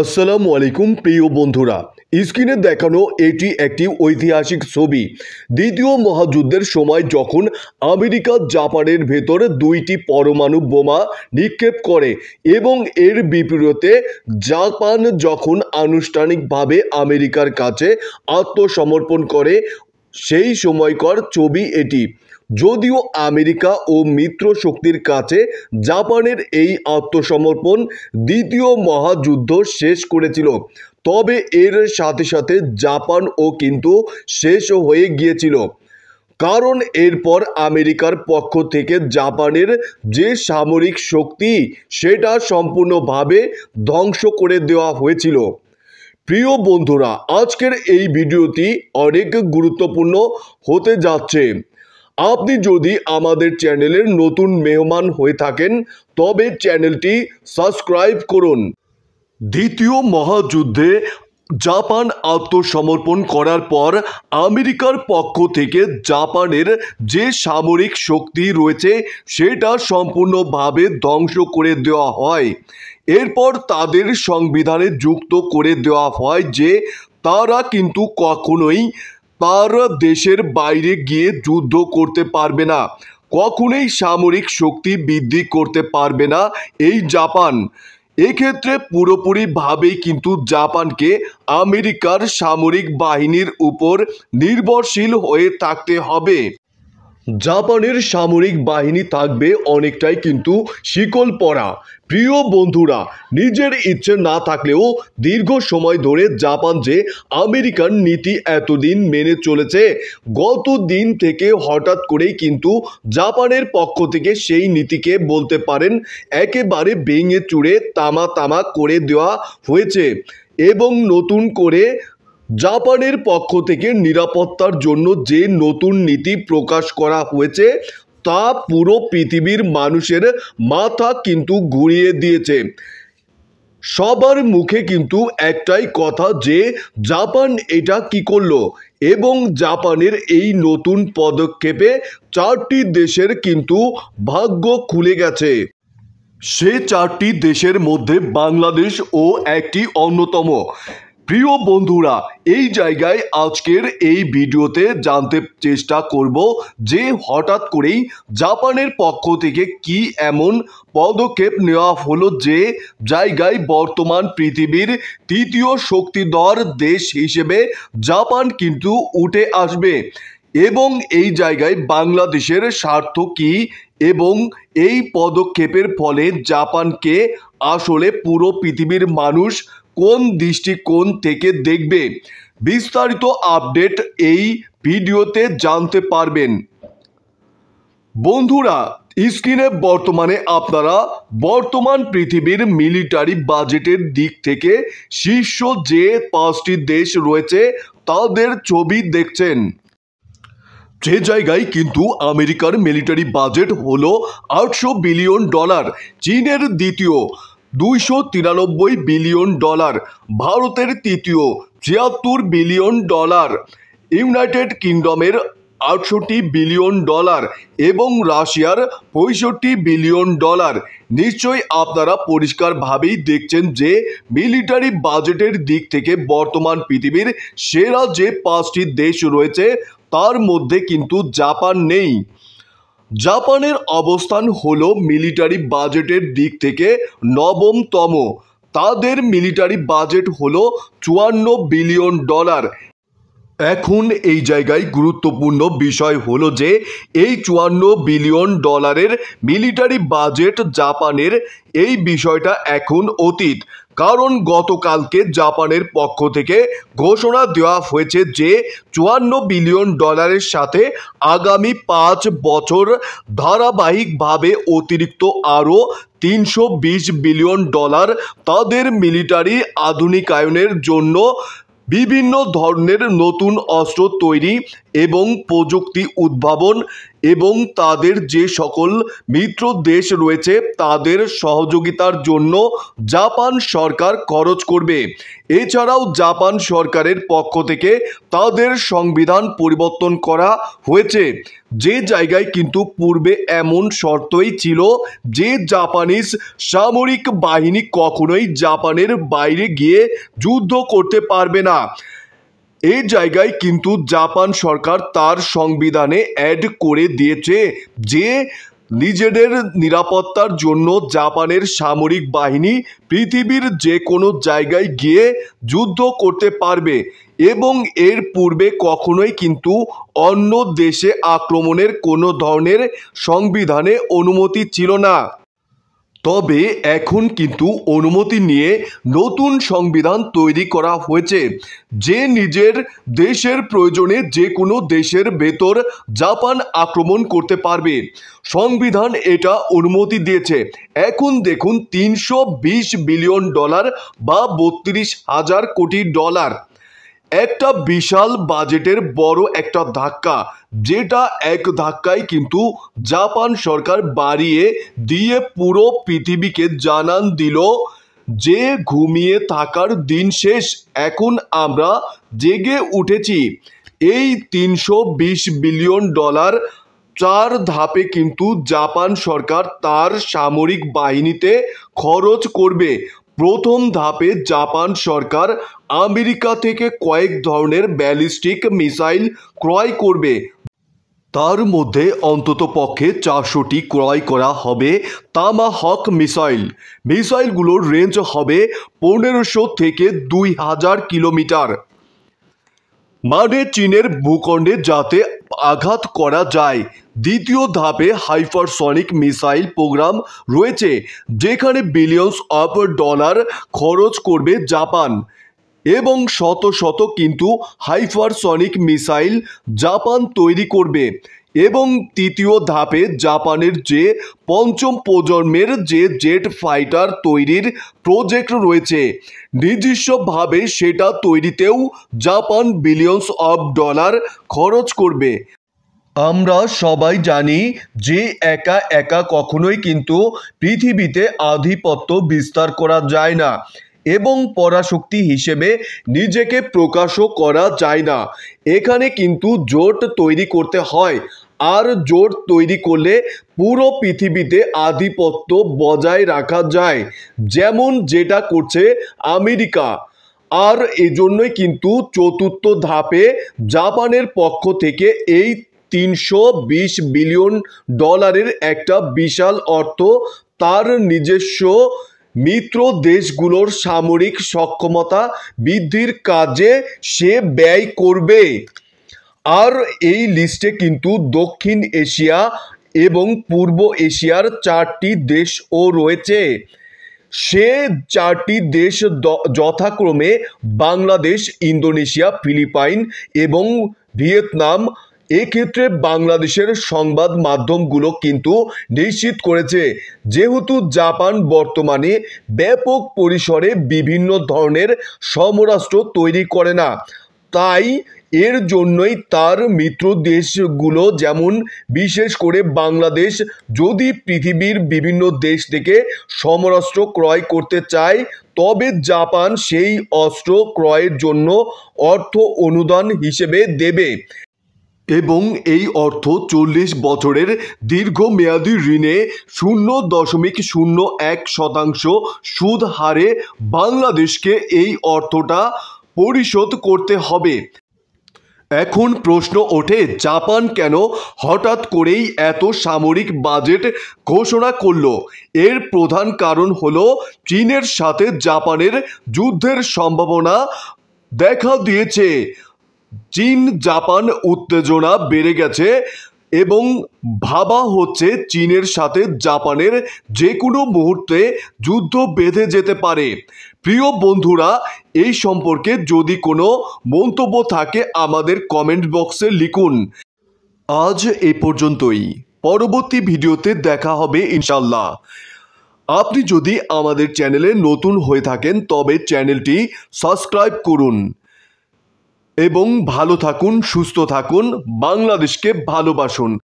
আসসালামু আলাইকুম প্রিয় বন্ধুরা স্ক্রিনে দেখানো এটি একটি ঐতিহাসিক ছবি দ্বিতীয় মহাযুদ্ধের সময় যখন আমেরিকা জাপানের ভেতর দুইটি পরমাণু বোমা নিক্ষেপ করে এবং এর বিপরীতে জাপান যখন আনুষ্ঠানিকভাবে আমেরিকার কাছে আত্মসমর্পণ করে সেই সময়কার ছবি এটি যদিও আমেরিকা ও মিত্র শক্তির কাছে জাপানের এই আত্মসমর্পণ দ্বিতীয় মহাযুদ্ধ শেষ করেছিল তবে এর সাথে সাথে জাপানও কিন্তু শেষ হয়ে গিয়েছিল কারণ এরপর আমেরিকার পক্ষ থেকে জাপানের যে সামরিক শক্তি সেটা সম্পূর্ণভাবে ধ্বংস করে দেওয়া হয়েছিল প্রিয় বন্ধুরা আজকের এই ভিডিওটি অনেক গুরুত্বপূর্ণ হতে যাচ্ছে আপনি যদি আমাদের চ্যানেলের নতুন মেহমান হয়ে থাকেন তবে চ্যানেলটি সাবস্ক্রাইব করুন দ্বিতীয় মহাযুদ্ধে জাপান আত্মসমর্পণ করার পর আমেরিকার পক্ষ থেকে জাপানের যে সামরিক শক্তি রয়েছে সেটা সম্পূর্ণভাবে ধ্বংস করে দেওয়া হয় এরপর তাদের সংবিধানে যুক্ত করে দেওয়া হয় যে তারা কিন্তু কখনোই তারা দেশের বাইরে গিয়ে যুদ্ধ করতে পারবে না কখনোই সামরিক শক্তি বৃদ্ধি করতে পারবে না এই জাপান এক্ষেত্রে পুরোপুরিভাবেই কিন্তু জাপানকে আমেরিকার সামরিক বাহিনীর উপর নির্ভরশীল হয়ে থাকতে হবে জাপানের সামরিক বাহিনী থাকবে অনেকটাই কিন্তু শিকল পড়া প্রিয় বন্ধুরা নিজের ইচ্ছে না থাকলেও দীর্ঘ সময় ধরে জাপান যে আমেরিকান নীতি এতদিন মেনে চলেছে গত দিন থেকে হঠাৎ করেই কিন্তু জাপানের পক্ষ থেকে সেই নীতিকে বলতে পারেন একেবারে ভেঙে চুড়ে তামা তামা করে দেওয়া হয়েছে এবং নতুন করে জাপানের পক্ষ থেকে নিরাপত্তার জন্য যে নতুন নীতি প্রকাশ করা হয়েছে তা পুরো পৃথিবীর মানুষের মাথা কিন্তু ঘুরিয়ে দিয়েছে সবার মুখে কিন্তু একটাই কথা যে জাপান এটা কি করলো এবং জাপানের এই নতুন পদক্ষেপে চারটি দেশের কিন্তু ভাগ্য খুলে গেছে সে চারটি দেশের মধ্যে বাংলাদেশ ও একটি অন্যতম প্রিয় বন্ধুরা এই জায়গায় আজকের এই ভিডিওতে জানতে চেষ্টা করব যে হঠাৎ করেই জাপানের পক্ষ থেকে কি এমন পদক্ষেপ নেওয়া হলো যে জায়গায় বর্তমান পৃথিবীর তৃতীয় শক্তিধর দেশ হিসেবে জাপান কিন্তু উঠে আসবে এবং এই জায়গায় বাংলাদেশের স্বার্থ কি এবং এই পদক্ষেপের ফলে জাপানকে আসলে পুরো পৃথিবীর মানুষ কোন দৃষ্টিকোণ থেকে দেখবে বিস্তারিত আপডেট এই ভিডিওতে জানতে পারবেন বন্ধুরা স্ক্রিনে বর্তমানে আপনারা বর্তমান পৃথিবীর মিলিটারি বাজেটের দিক থেকে শীর্ষ যে পাঁচটি দেশ রয়েছে তাদের ছবি দেখছেন যে জায়গায় কিন্তু আমেরিকার মিলিটারি বাজেট হলো আটশো বিলিয়ন ডলার চীনের দ্বিতীয় দুইশো তিরানব্বই বিলিয়ন ডলার ভারতের তৃতীয় ছিয়াত্তর বিলিয়ন ডলার ইউনাইটেড কিংডমের আটষট্টি বিলিয়ন ডলার এবং রাশিয়ার পঁয়ষট্টি বিলিয়ন ডলার নিশ্চয়ই আপনারা পরিষ্কারভাবেই দেখছেন যে মিলিটারি বাজেটের দিক থেকে বর্তমান পৃথিবীর সেরা যে পাঁচটি দেশ রয়েছে তার মধ্যে কিন্তু জাপান নেই জাপানের অবস্থান হল মিলিটারি বাজেটের দিক থেকে নবমতম তাদের মিলিটারি বাজেট হল চুয়ান্ন বিলিয়ন ডলার এখন এই জায়গায় গুরুত্বপূর্ণ বিষয় হলো যে এই চুয়ান্ন বিলিয়ন ডলারের মিলিটারি বাজেট জাপানের এই বিষয়টা এখন অতীত কারণ গতকালকে জাপানের পক্ষ থেকে ঘোষণা দেওয়া হয়েছে যে চুয়ান্ন বিলিয়ন ডলারের সাথে আগামী পাঁচ বছর ধারাবাহিকভাবে অতিরিক্ত আরও তিনশো বিলিয়ন ডলার তাদের মিলিটারি আধুনিকায়নের জন্য বিভিন্ন ধরনের নতুন অস্ত্র তৈরি এবং প্রযুক্তি উদ্ভাবন এবং তাদের যে সকল মিত্র দেশ রয়েছে তাদের সহযোগিতার জন্য জাপান সরকার খরচ করবে এছাড়াও জাপান সরকারের পক্ষ থেকে তাদের সংবিধান পরিবর্তন করা হয়েছে যে জায়গায় কিন্তু পূর্বে এমন শর্তই ছিল যে জাপানিজ সামরিক বাহিনী কখনোই জাপানের বাইরে গিয়ে যুদ্ধ করতে পারবে না এই জায়গায় কিন্তু জাপান সরকার তার সংবিধানে অ্যাড করে দিয়েছে যে নিজেদের নিরাপত্তার জন্য জাপানের সামরিক বাহিনী পৃথিবীর যে কোনো জায়গায় গিয়ে যুদ্ধ করতে পারবে এবং এর পূর্বে কখনোই কিন্তু অন্য দেশে আক্রমণের কোনো ধরনের সংবিধানে অনুমতি ছিল না তবে এখন কিন্তু অনুমতি নিয়ে নতুন সংবিধান তৈরি করা হয়েছে যে নিজের দেশের প্রয়োজনে যে কোনো দেশের ভেতর জাপান আক্রমণ করতে পারবে সংবিধান এটা অনুমতি দিয়েছে এখন দেখুন তিনশো বিলিয়ন ডলার বা বত্রিশ হাজার কোটি ডলার একটা বিশাল বাজেটের বড় একটা ধাক্কা যেটা এক ধাক্কায় কিন্তু জাপান সরকার বাড়িয়ে দিয়ে পুরো পৃথিবীকে জানান দিল যে ঘুমিয়ে থাকার দিন শেষ এখন আমরা জেগে উঠেছি এই তিনশো বিলিয়ন ডলার চার ধাপে কিন্তু জাপান সরকার তার সামরিক বাহিনীতে খরচ করবে প্রথম ধাপে জাপান সরকার আমেরিকা থেকে কয়েক ধরনের ব্যালিস্টিক মিসাইল ক্রয় করবে তার মধ্যে অন্তত পক্ষে চারশোটি ক্রয় করা হবে তামা হক মিসাইল মিসাইলগুলোর রেঞ্জ হবে পনেরোশো থেকে দুই হাজার কিলোমিটার মানে চীনের ভূখণ্ডে যাতে আঘাত করা যায় দ্বিতীয় ধাপে হাইপারসনিক মিসাইল প্রোগ্রাম রয়েছে যেখানে বিলিয়নস অফ ডলার খরচ করবে জাপান এবং শত শত কিন্তু হাইপারসনিক মিসাইল জাপান তৈরি করবে এবং তৃতীয় ধাপে জাপানের যে পঞ্চম প্রজন্মের যে জেট ফাইটার তৈরির প্রজেক্ট রয়েছে নিজস্বভাবে সেটা তৈরিতেও জাপান বিলিয়নস অব ডলার খরচ করবে আমরা সবাই জানি যে একা একা কখনোই কিন্তু পৃথিবীতে আধিপত্য বিস্তার করা যায় না এবং পরাশক্তি হিসেবে নিজেকে প্রকাশও করা যায় না এখানে কিন্তু জোট তৈরি করতে হয় আর জোর তৈরি করলে পুরো পৃথিবীতে আধিপত্য বজায় রাখা যায় যেমন যেটা করছে আমেরিকা আর এজন্যই কিন্তু চতুর্থ ধাপে জাপানের পক্ষ থেকে এই তিনশো বিলিয়ন ডলারের একটা বিশাল অর্থ তার নিজস্ব মিত্র দেশগুলোর সামরিক সক্ষমতা বৃদ্ধির কাজে সে ব্যয় করবে আর এই লিস্টে কিন্তু দক্ষিণ এশিয়া এবং পূর্ব এশিয়ার চারটি দেশও রয়েছে সে চারটি দেশ যথাক্রমে বাংলাদেশ ইন্দোনেশিয়া ফিলিপাইন এবং ভিয়েতনাম এক্ষেত্রে বাংলাদেশের সংবাদ মাধ্যমগুলো কিন্তু নিশ্চিত করেছে যেহেতু জাপান বর্তমানে ব্যাপক পরিসরে বিভিন্ন ধরনের সমরাষ্ট্র তৈরি করে না তাই এর জন্যই তার মিত্র দেশগুলো যেমন বিশেষ করে বাংলাদেশ যদি পৃথিবীর বিভিন্ন দেশ থেকে সমরাস্ত্র ক্রয় করতে চায় তবে জাপান সেই অস্ত্র ক্রয়ের জন্য অর্থ অনুদান হিসেবে দেবে এবং এই অর্থ চল্লিশ বছরের দীর্ঘমেয়াদী ঋণে শূন্য দশমিক শূন্য এক শতাংশ সুদ হারে বাংলাদেশকে এই অর্থটা পরিশোধ করতে হবে এখন প্রশ্ন ওঠে জাপান কেন হঠাৎ করেই এত সামরিক বাজেট ঘোষণা করল এর প্রধান কারণ হল চীনের সাথে জাপানের যুদ্ধের সম্ভাবনা দেখা দিয়েছে চীন জাপান উত্তেজনা বেড়ে গেছে এবং ভাবা হচ্ছে চীনের সাথে জাপানের যে কোনো মুহূর্তে যুদ্ধ বেঁধে যেতে পারে প্রিয় বন্ধুরা এই সম্পর্কে যদি কোনো মন্তব্য থাকে আমাদের কমেন্ট বক্সে লিখুন আজ এ পর্যন্তই পরবর্তী ভিডিওতে দেখা হবে ইনশাল্লাহ আপনি যদি আমাদের চ্যানেলে নতুন হয়ে থাকেন তবে চ্যানেলটি সাবস্ক্রাইব করুন এবং ভালো থাকুন সুস্থ থাকুন বাংলাদেশকে ভালোবাসুন